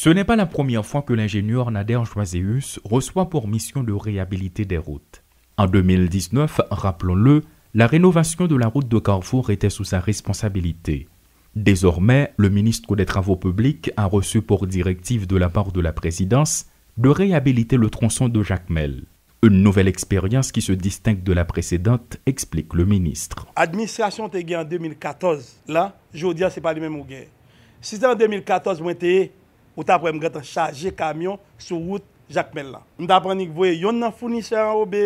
Ce n'est pas la première fois que l'ingénieur Nader Joiseus reçoit pour mission de réhabiliter des routes. En 2019, rappelons-le, la rénovation de la route de Carrefour était sous sa responsabilité. Désormais, le ministre des Travaux publics a reçu pour directive de la part de la présidence de réhabiliter le tronçon de Jacmel. Une nouvelle expérience qui se distingue de la précédente, explique le ministre. Administration en 2014, là, je c'est pas le même Si C'est en 2014, ou ta prèm le camion sur la route Jacques Mellon. Mta prani voye yon nan fournisseur an obe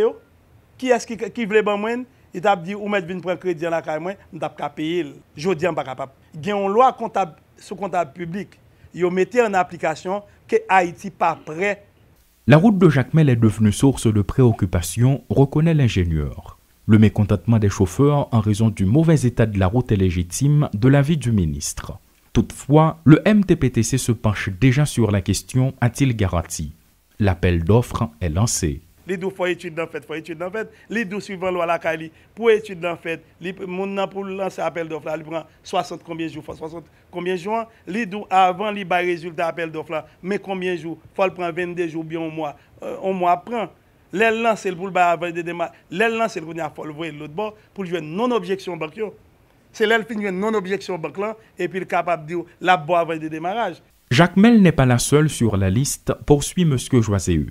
Qui est-ce ki vle ban mwen, il t'a dit ou mettre vinn prendre crédit la caille moi m't'a pas payer jodi an pas capable gen une loi sur le comptable public yo mette en application que Haïti pas prêt la route de Jacmel est devenue source de préoccupation reconnaît l'ingénieur le mécontentement des chauffeurs en raison du mauvais état de la route est légitime de l'avis du ministre Toutefois, le MTPTC se penche déjà sur la question a-t-il garanti L'appel d'offres est lancé. Les deux fois études en fait, fois études en fait, les deux suivants loi la Kali, pour études en fait, les gens pour lancer appel d'offres ils il prend 60 combien de jours, 60 combien de jours, les deux avant les bas résultat appel d'offres mais combien de jours, faut le prendre 22 jours bien au mois, euh, au mois prend les lancer pour le avant de démarrer, le lancer pour l'autre bord pour jouer non objection bancaire. C'est là non-objection et puis capable de dire la boîte avant le démarrage. Jacques Mel n'est pas la seule sur la liste, poursuit M. Joiseus.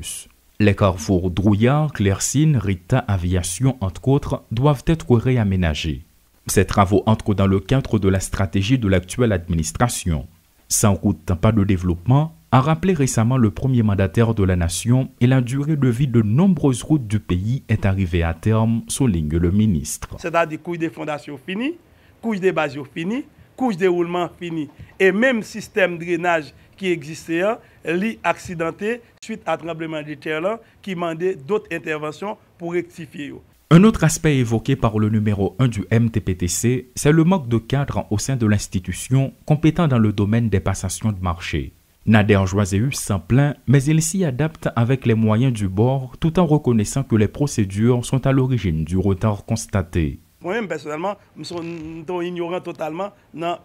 Les carrefours Drouillard, Clercine, Rita Aviation, entre autres, doivent être réaménagés. Ces travaux entrent dans le cadre de la stratégie de l'actuelle administration. Sans route, pas de développement, a rappelé récemment le premier mandataire de la nation et la durée de vie de nombreuses routes du pays est arrivée à terme, souligne le ministre. C'est-à-dire que des fondations finies, couche de base fini, couche de roulement fini. Et même système de drainage qui existait, hein, lit accidenté suite à tremblement de terre qui demandait d'autres interventions pour rectifier. Un autre aspect évoqué par le numéro 1 du MTPTC, c'est le manque de cadre au sein de l'institution compétent dans le domaine des passations de marché. Nader Joiseus s'en plaint, mais il s'y adapte avec les moyens du bord tout en reconnaissant que les procédures sont à l'origine du retard constaté. Mwen mwen personelman, mwen son ton ignoran totalman nan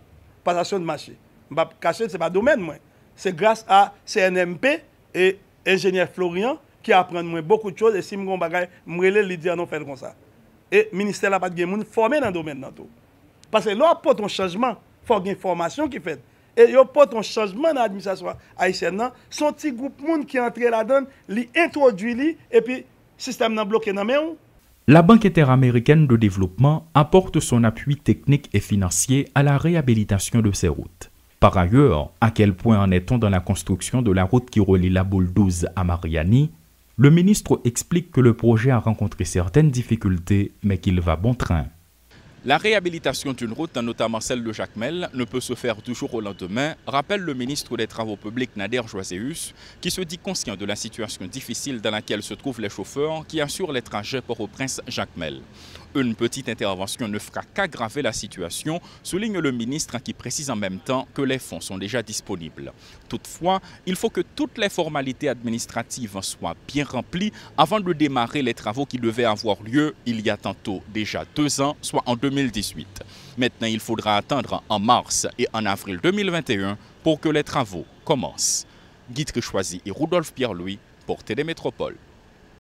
patasyon de machi. Mwen pa kache se pa domen mwen. Se grase a CNMP e enjenyer Florian ki apren mwen bokou chose e si mwen kon bagay mwen rele li di anon fen kon sa. E minister la pat gen moun formen nan domen nan tou. Pase lor poton chanjman fok gen formasyon ki fen. E lor poton chanjman nan administrasyon a YSEN nan, son ti goup moun ki antre la dan li introdwi li e pi sistem nan bloken nan men ou. La Banque interaméricaine de développement apporte son appui technique et financier à la réhabilitation de ces routes. Par ailleurs, à quel point en est-on dans la construction de la route qui relie la 12 à Mariani Le ministre explique que le projet a rencontré certaines difficultés, mais qu'il va bon train. La réhabilitation d'une route, notamment celle de Jacmel, ne peut se faire toujours au lendemain, rappelle le ministre des Travaux publics Nader Joiseus, qui se dit conscient de la situation difficile dans laquelle se trouvent les chauffeurs qui assurent les trajets Port-au-Prince-Jacmel une petite intervention ne fera qu'aggraver la situation, souligne le ministre qui précise en même temps que les fonds sont déjà disponibles. Toutefois, il faut que toutes les formalités administratives soient bien remplies avant de démarrer les travaux qui devaient avoir lieu il y a tantôt déjà deux ans, soit en 2018. Maintenant, il faudra attendre en mars et en avril 2021 pour que les travaux commencent. Guy Choisy et Rudolf Pierre-Louis pour Télémétropole.